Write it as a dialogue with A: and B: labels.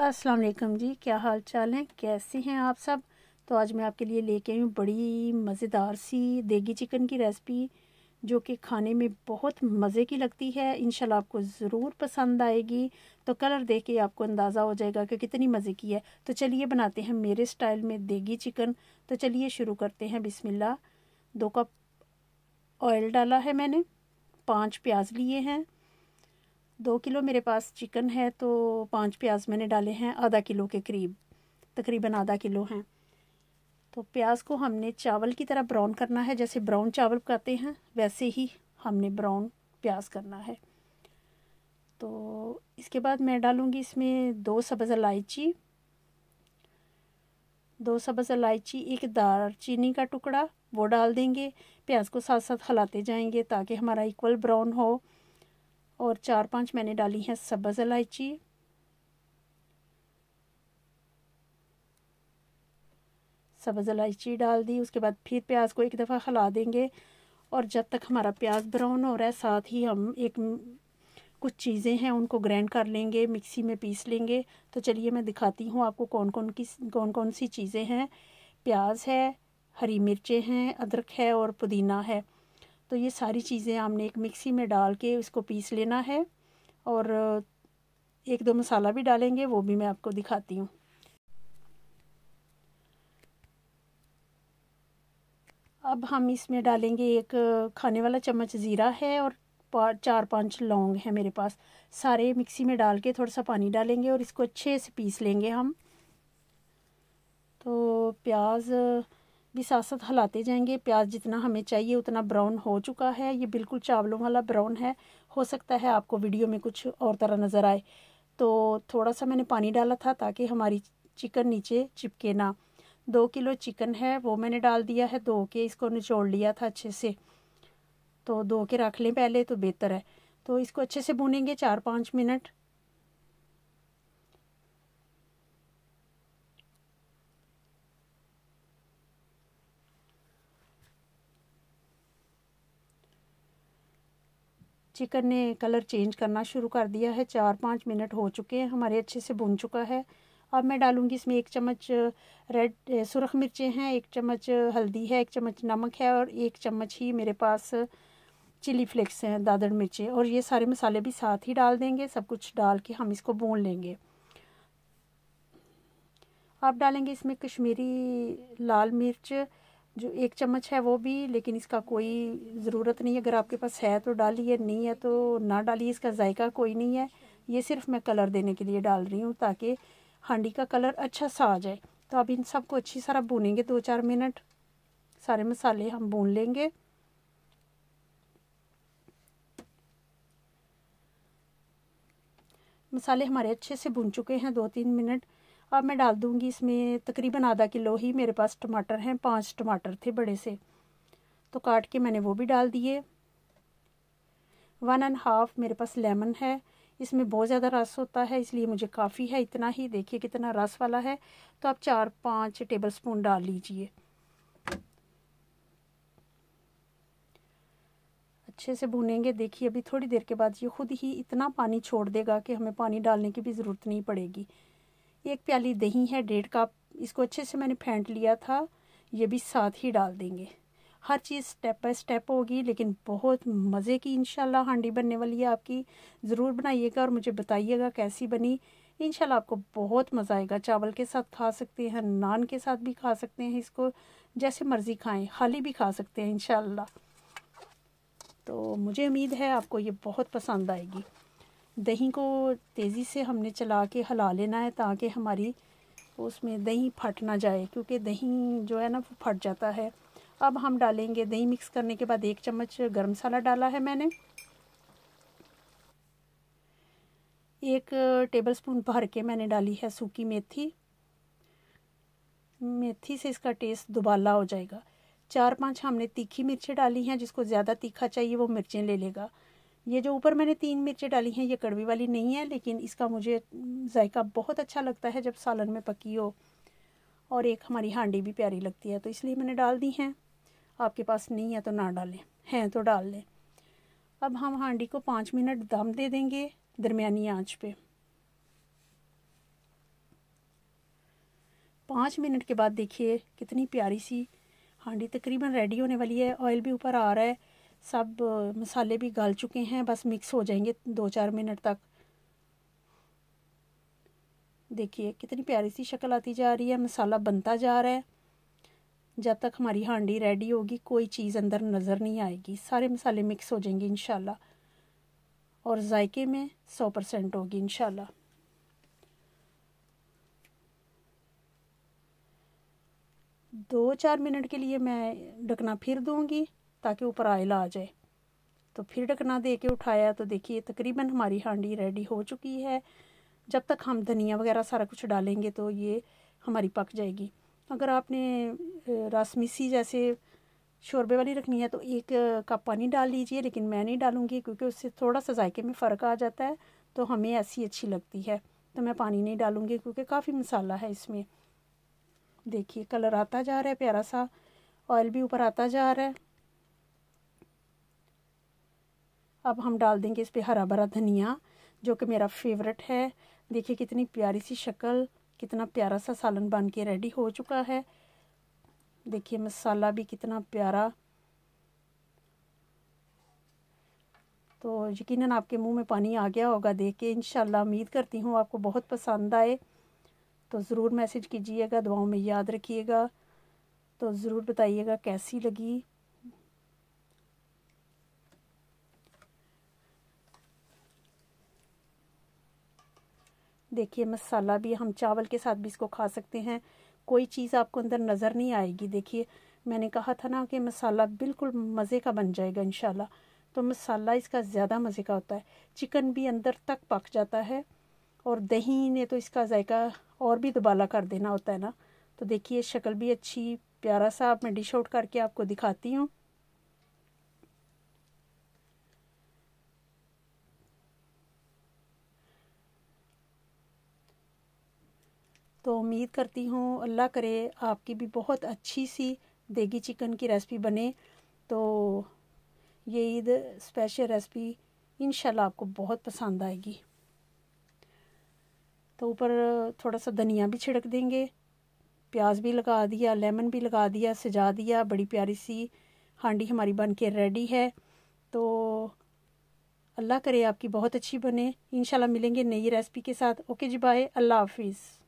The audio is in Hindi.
A: अस्सलाम वालेकुम जी क्या हाल चाल हैं कैसे हैं आप सब तो आज मैं आपके लिए लेके आई हूँ बड़ी मज़ेदार सी देगी चिकन की रेसिपी जो कि खाने में बहुत मज़े की लगती है इनशाला आपको ज़रूर पसंद आएगी तो कलर देख के आपको अंदाज़ा हो जाएगा कि कितनी मज़े की है तो चलिए बनाते हैं मेरे स्टाइल में देगी चिकन तो चलिए शुरू करते हैं बिसमिल्ला दो कप ऑयल डाला है मैंने पाँच प्याज लिए हैं दो किलो मेरे पास चिकन है तो पांच प्याज मैंने डाले हैं आधा किलो के करीब तकरीबन आधा किलो हैं तो प्याज को हमने चावल की तरह ब्राउन करना है जैसे ब्राउन चावल करते हैं वैसे ही हमने ब्राउन प्याज करना है तो इसके बाद मैं डालूँगी इसमें दो सब्ज़ इलायची दो सब्ज़ इलायची एक दार चीनी का टुकड़ा वो डाल देंगे प्याज को साथ साथ हिलाते जाएंगे ताकि हमारा इक्वल ब्राउन हो और चार पांच मैंने डाली हैं सब्ज़ इलायची सब्ज़ इलायची डाल दी उसके बाद फिर प्याज को एक दफ़ा हिला देंगे और जब तक हमारा प्याज ब्राउन हो रहा है साथ ही हम एक कुछ चीज़ें हैं उनको ग्राइंड कर लेंगे मिक्सी में पीस लेंगे तो चलिए मैं दिखाती हूँ आपको कौन कौन की कौन कौन सी चीज़ें हैं प्याज है हरी मिर्चें हैं अदरक है और पुदीना है तो ये सारी चीज़ें हमने एक मिक्सी में डाल के इसको पीस लेना है और एक दो मसाला भी डालेंगे वो भी मैं आपको दिखाती हूँ अब हम इसमें डालेंगे एक खाने वाला चम्मच ज़ीरा है और चार पांच लौंग है मेरे पास सारे मिक्सी में डाल के थोड़ा सा पानी डालेंगे और इसको अच्छे से पीस लेंगे हम तो प्याज़ भी साथ साथ हलाते जाएंगे प्याज जितना हमें चाहिए उतना ब्राउन हो चुका है ये बिल्कुल चावलों वाला ब्राउन है हो सकता है आपको वीडियो में कुछ और तरह नज़र आए तो थोड़ा सा मैंने पानी डाला था ताकि हमारी चिकन नीचे चिपके ना दो किलो चिकन है वो मैंने डाल दिया है दो के इसको निचोड़ लिया था अच्छे से तो दो के रख लें पहले तो बेहतर है तो इसको अच्छे से भूनेंगे चार पाँच मिनट चिकन ने कलर चेंज करना शुरू कर दिया है चार पाँच मिनट हो चुके हैं हमारे अच्छे से भुन चुका है अब मैं डालूँगी इसमें एक चम्मच रेड सुरख मिर्चें हैं एक चम्मच हल्दी है एक चम्मच नमक है और एक चम्मच ही मेरे पास चिली फ्लेक्स हैं दादर मिर्चें और ये सारे मसाले भी साथ ही डाल देंगे सब कुछ डाल के हम इसको भून लेंगे आप डालेंगे इसमें कश्मीरी लाल मिर्च जो एक चम्मच है वो भी लेकिन इसका कोई ज़रूरत नहीं है अगर आपके पास है तो डालिए नहीं है तो ना डालिए इसका जायका कोई नहीं है ये सिर्फ मैं कलर देने के लिए डाल रही हूँ ताकि हांडी का कलर अच्छा सा आ जाए तो अब इन सबको अच्छी सारा भूनेंगे दो चार मिनट सारे मसाले हम भून लेंगे मसाले हमारे अच्छे से भुन चुके हैं दो तीन मिनट अब मैं डाल दूँगी इसमें तकरीबन आधा किलो ही मेरे पास टमाटर हैं पाँच टमाटर थे बड़े से तो काट के मैंने वो भी डाल दिए वन एंड हाफ मेरे पास लेमन है इसमें बहुत ज़्यादा रस होता है इसलिए मुझे काफ़ी है इतना ही देखिए कितना रस वाला है तो आप चार पाँच टेबल स्पून डाल लीजिए अच्छे से भुनेंगे देखिए अभी थोड़ी देर के बाद ये खुद ही इतना पानी छोड़ देगा कि हमें पानी डालने की भी ज़रूरत नहीं पड़ेगी एक प्याली दही है डेढ़ कप इसको अच्छे से मैंने फेंट लिया था ये भी साथ ही डाल देंगे हर चीज़ स्टेप बाय स्टेप होगी लेकिन बहुत मज़े की इंशाल्लाह हांडी बनने वाली है आपकी ज़रूर बनाइएगा और मुझे बताइएगा कैसी बनी इंशाल्लाह आपको बहुत मज़ा आएगा चावल के साथ खा सकते हैं नान के साथ भी खा सकते हैं इसको जैसे मर्ज़ी खाएं खाली भी खा सकते हैं इन तो मुझे उम्मीद है आपको ये बहुत पसंद आएगी दही को तेज़ी से हमने चला के हिला लेना है ताकि हमारी उसमें दही फट ना जाए क्योंकि दही जो है ना वो फट जाता है अब हम डालेंगे दही मिक्स करने के बाद एक चम्मच गर्म मसाला डाला है मैंने एक टेबलस्पून भर के मैंने डाली है सूखी मेथी मेथी से इसका टेस्ट दुबाला हो जाएगा चार पांच हमने तीखी मिर्चें डाली हैं जिसको ज़्यादा तीखा चाहिए वो मिर्चें ले लेगा ले ये जो ऊपर मैंने तीन मिर्चें डाली हैं ये कड़वी वाली नहीं है लेकिन इसका मुझे जायका बहुत अच्छा लगता है जब सालन में पकी हो और एक हमारी हांडी भी प्यारी लगती है तो इसलिए मैंने डाल दी हैं आपके पास नहीं है तो ना डालें हैं तो डाल लें अब हम हांडी को पाँच मिनट दम दे देंगे दरमियानी आँच पर पाँच मिनट के बाद देखिए कितनी प्यारी सी हांडी तकरीबन रेडी होने वाली है ऑयल भी ऊपर आ रहा है सब मसाले भी गल चुके हैं बस मिक्स हो जाएंगे दो चार मिनट तक देखिए कितनी प्यारी सी शक्ल आती जा रही है मसाला बनता जा रहा है जब तक हमारी हांडी रेडी होगी कोई चीज़ अंदर नज़र नहीं आएगी सारे मसाले मिक्स हो जाएंगे इन और जायके में सौ परसेंट होगी इन दो चार मिनट के लिए मैं ढकना फिर दूंगी ताकि ऊपर आयल आ जाए तो फिर ढकना दे के उठाया तो देखिए तकरीबन हमारी हांडी रेडी हो चुकी है जब तक हम धनिया वगैरह सारा कुछ डालेंगे तो ये हमारी पक जाएगी अगर आपने रस मिसी जैसे शोरबे वाली रखनी है तो एक कप पानी डाल लीजिए लेकिन मैं नहीं डालूँगी क्योंकि उससे थोड़ा सा जायके में फ़र्क आ जाता है तो हमें ऐसी अच्छी लगती है तो मैं पानी नहीं डालूँगी क्योंकि काफ़ी मसाला है इसमें देखिए कलर आता जा रहा है प्यारा सा ऑयल भी ऊपर आता जा रहा है अब हम डाल देंगे इस पर हरा भरा धनिया जो कि मेरा फेवरेट है देखिए कितनी प्यारी सी शक्ल कितना प्यारा सा सालन बन के रेडी हो चुका है देखिए मसाला भी कितना प्यारा तो यकीनन आपके मुंह में पानी आ गया होगा देख के इन उम्मीद करती हूँ आपको बहुत पसंद आए तो ज़रूर मैसेज कीजिएगा दुआओं में याद रखिएगा तो ज़रूर बताइएगा कैसी लगी देखिए मसाला भी हम चावल के साथ भी इसको खा सकते हैं कोई चीज़ आपको अंदर नज़र नहीं आएगी देखिए मैंने कहा था ना कि मसाला बिल्कुल मज़े का बन जाएगा इन तो मसाला इसका ज़्यादा मज़े का होता है चिकन भी अंदर तक पक जाता है और दही ने तो इसका जायका और भी दुबाला कर देना होता है ना तो देखिए शक्ल भी अच्छी प्यारा सा मैं डिश आउट करके आपको दिखाती हूँ तो उम्मीद करती हूँ अल्लाह करे आपकी भी बहुत अच्छी सी देगी चिकन की रेसिपी बने तो ये ईद स्पेशल रेसिपी इन आपको बहुत पसंद आएगी तो ऊपर थोड़ा सा धनिया भी छिड़क देंगे प्याज भी लगा दिया लेमन भी लगा दिया सजा दिया बड़ी प्यारी सी हांडी हमारी बन के रेडी है तो अल्लाह करे आपकी बहुत अच्छी बने इनशाला मिलेंगे नई रेसिपी के साथ ओके जी बाय अल्लाह हाफिज़